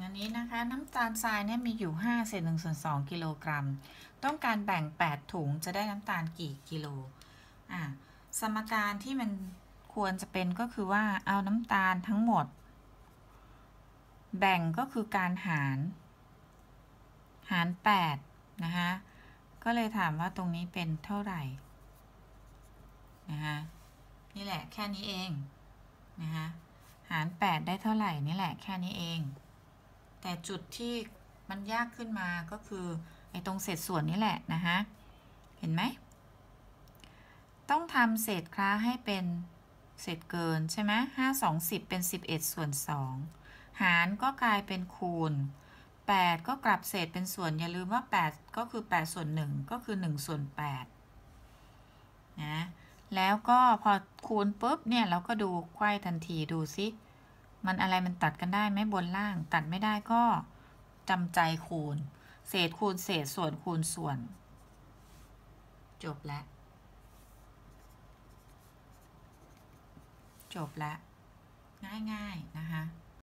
อย่างอันนี้นะคะน้ำตาลทรายเนี่ยมีอยู่ 5เศษ1ส่วน2กิโลกรัม ต้องการแบ่ง 8 ถุงจะได้น้ำตาลกี่กิโลอ่ะสมการที่มันควรจะเป็นก็คือว่าเอาน้ำตาลทั้งหมด แบ่งก็คือการหารหาร 8 นะคะ ก็เลยถามว่าตรงนี้เป็นเท่าไหร่นะคะนี่แหละแค่นี้เองนะคะหาร 8 ได้เท่าไหร่ นี่แหละแค่นี้เองแต่ จุดที่ มัน ยากขึ้นมาก็คือ ไอ้ตรงเศษส่วนนี่แหละ นะคะเห็นไหม ต้องทำเศษคล้าให้เป็นเศษเกิน ใช่ไหมห้าสองสิบเป็นสิบเอ็ดส่วนสองหารก็กลายเป็นคูณ 8 ก็กลับเศษเป็นส่วน อย่าลืมว่า 8 ก็คือ 8 ส่วน 1 ก็คือ 1 ส่วน8นะ แล้วก็พอคูณปุ๊บเนี่ยเราก็ดูไขว้ทันทีดูซิมัน อะไรมันตัดกันได้ไหมบนล่างตัดไม่ได้ก็จำใจคูณ เศษคูณเศษส่วนคูณส่วน จบแล้ว จบแล้วง่าย ๆ นะคะ